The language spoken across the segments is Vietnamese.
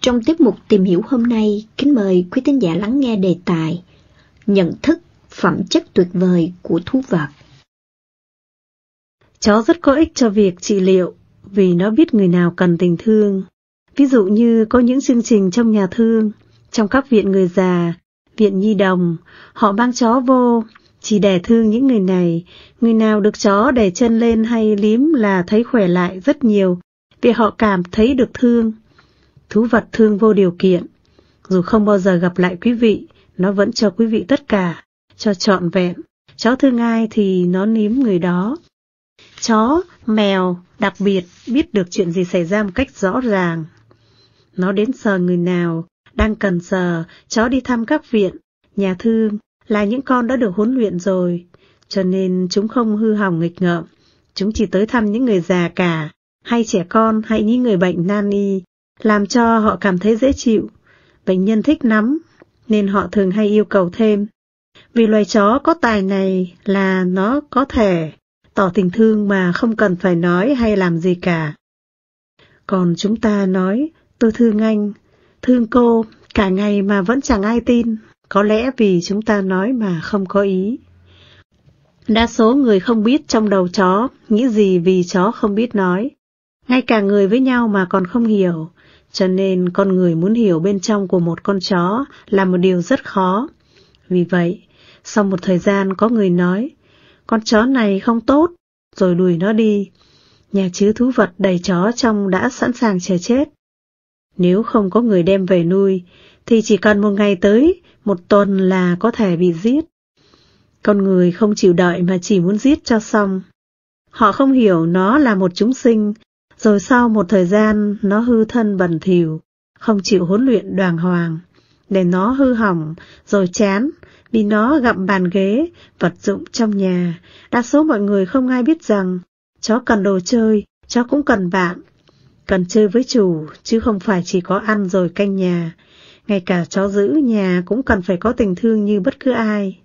Trong tiết mục tìm hiểu hôm nay, kính mời quý tín giả lắng nghe đề tài Nhận thức phẩm chất tuyệt vời của thú vật. Chó rất có ích cho việc trị liệu vì nó biết người nào cần tình thương. Ví dụ như có những chương trình trong nhà thương, trong các viện người già, viện nhi đồng, họ mang chó vô, chỉ đẻ thương những người này. Người nào được chó đẻ chân lên hay liếm là thấy khỏe lại rất nhiều, vì họ cảm thấy được thương thú vật thương vô điều kiện. Dù không bao giờ gặp lại quý vị, nó vẫn cho quý vị tất cả, cho trọn vẹn. Chó thương ai thì nó nếm người đó. Chó, mèo, đặc biệt biết được chuyện gì xảy ra một cách rõ ràng. Nó đến sờ người nào, đang cần sờ, chó đi thăm các viện, nhà thương, là những con đã được huấn luyện rồi, cho nên chúng không hư hỏng nghịch ngợm. Chúng chỉ tới thăm những người già cả, hay trẻ con hay những người bệnh nan y, làm cho họ cảm thấy dễ chịu. Bệnh nhân thích nắm, nên họ thường hay yêu cầu thêm. Vì loài chó có tài này là nó có thể tỏ tình thương mà không cần phải nói hay làm gì cả. Còn chúng ta nói, tôi thương anh, thương cô, cả ngày mà vẫn chẳng ai tin, có lẽ vì chúng ta nói mà không có ý. Đa số người không biết trong đầu chó, nghĩ gì vì chó không biết nói. Ngay cả người với nhau mà còn không hiểu, cho nên con người muốn hiểu bên trong của một con chó là một điều rất khó. Vì vậy, sau một thời gian có người nói, con chó này không tốt, rồi đuổi nó đi. Nhà chứa thú vật đầy chó trong đã sẵn sàng chờ chết. Nếu không có người đem về nuôi, thì chỉ cần một ngày tới, một tuần là có thể bị giết. Con người không chịu đợi mà chỉ muốn giết cho xong. Họ không hiểu nó là một chúng sinh, rồi sau một thời gian, nó hư thân bần thỉu, không chịu huấn luyện đoàn hoàng. Để nó hư hỏng, rồi chán, vì nó gặm bàn ghế, vật dụng trong nhà. Đa số mọi người không ai biết rằng, chó cần đồ chơi, chó cũng cần bạn. Cần chơi với chủ, chứ không phải chỉ có ăn rồi canh nhà. Ngay cả chó giữ nhà cũng cần phải có tình thương như bất cứ ai.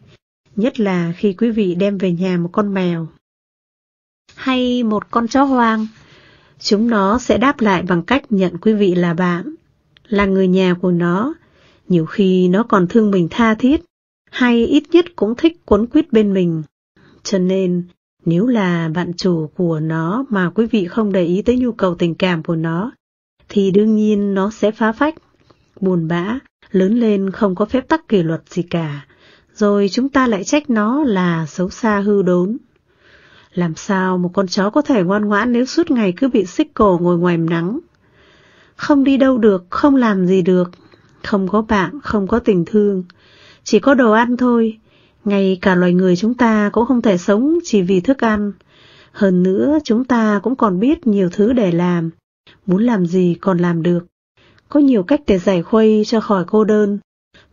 Nhất là khi quý vị đem về nhà một con mèo. Hay một con chó hoang Chúng nó sẽ đáp lại bằng cách nhận quý vị là bạn, là người nhà của nó. Nhiều khi nó còn thương mình tha thiết, hay ít nhất cũng thích quấn quýt bên mình. Cho nên, nếu là bạn chủ của nó mà quý vị không để ý tới nhu cầu tình cảm của nó, thì đương nhiên nó sẽ phá phách, buồn bã, lớn lên không có phép tắc kỷ luật gì cả. Rồi chúng ta lại trách nó là xấu xa hư đốn. Làm sao một con chó có thể ngoan ngoãn nếu suốt ngày cứ bị xích cổ ngồi ngoài nắng? Không đi đâu được, không làm gì được, không có bạn, không có tình thương, chỉ có đồ ăn thôi. Ngay cả loài người chúng ta cũng không thể sống chỉ vì thức ăn. Hơn nữa chúng ta cũng còn biết nhiều thứ để làm, muốn làm gì còn làm được. Có nhiều cách để giải khuây cho khỏi cô đơn.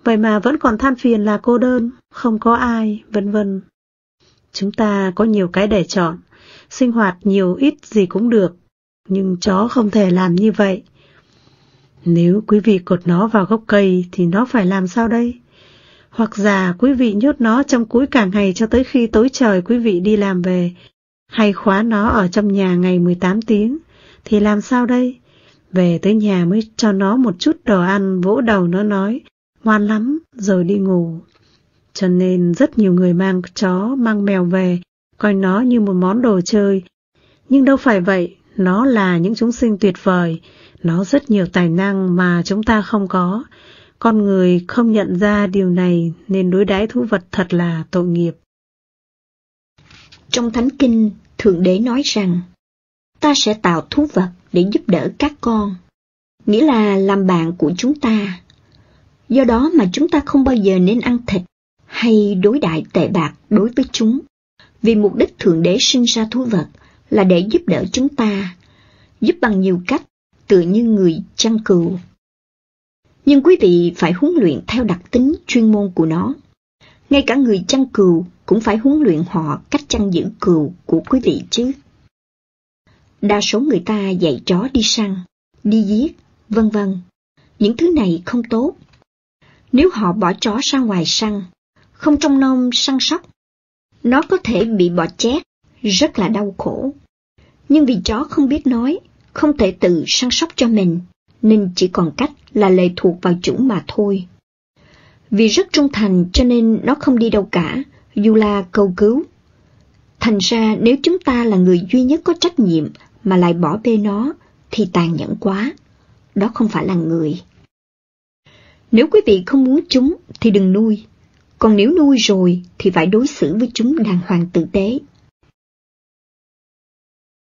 Vậy mà vẫn còn than phiền là cô đơn, không có ai, vân vân chúng ta có nhiều cái để chọn, sinh hoạt nhiều ít gì cũng được, nhưng chó không thể làm như vậy. Nếu quý vị cột nó vào gốc cây thì nó phải làm sao đây? Hoặc già quý vị nhốt nó trong cuối cả ngày cho tới khi tối trời quý vị đi làm về, hay khóa nó ở trong nhà ngày 18 tiếng, thì làm sao đây? Về tới nhà mới cho nó một chút đồ ăn, vỗ đầu nó nói, ngoan lắm, rồi đi ngủ cho nên rất nhiều người mang chó, mang mèo về, coi nó như một món đồ chơi. Nhưng đâu phải vậy, nó là những chúng sinh tuyệt vời, nó rất nhiều tài năng mà chúng ta không có. Con người không nhận ra điều này nên đối đãi thú vật thật là tội nghiệp. Trong Thánh Kinh, Thượng Đế nói rằng, ta sẽ tạo thú vật để giúp đỡ các con, nghĩa là làm bạn của chúng ta. Do đó mà chúng ta không bao giờ nên ăn thịt, hay đối đại tệ bạc đối với chúng, vì mục đích Thượng Đế sinh ra thú vật là để giúp đỡ chúng ta, giúp bằng nhiều cách, tự như người chăn cừu. Nhưng quý vị phải huấn luyện theo đặc tính chuyên môn của nó. Ngay cả người chăn cừu cũng phải huấn luyện họ cách chăn giữ cừu của quý vị chứ. Đa số người ta dạy chó đi săn, đi giết, vân vân. Những thứ này không tốt. Nếu họ bỏ chó ra ngoài săn, không trông nom săn sóc. Nó có thể bị bỏ chét, rất là đau khổ. Nhưng vì chó không biết nói, không thể tự săn sóc cho mình, nên chỉ còn cách là lệ thuộc vào chủ mà thôi. Vì rất trung thành cho nên nó không đi đâu cả, dù là cầu cứu. Thành ra nếu chúng ta là người duy nhất có trách nhiệm mà lại bỏ bê nó thì tàn nhẫn quá. Đó không phải là người. Nếu quý vị không muốn chúng thì đừng nuôi còn nếu nuôi rồi thì phải đối xử với chúng đàng hoàng tử tế.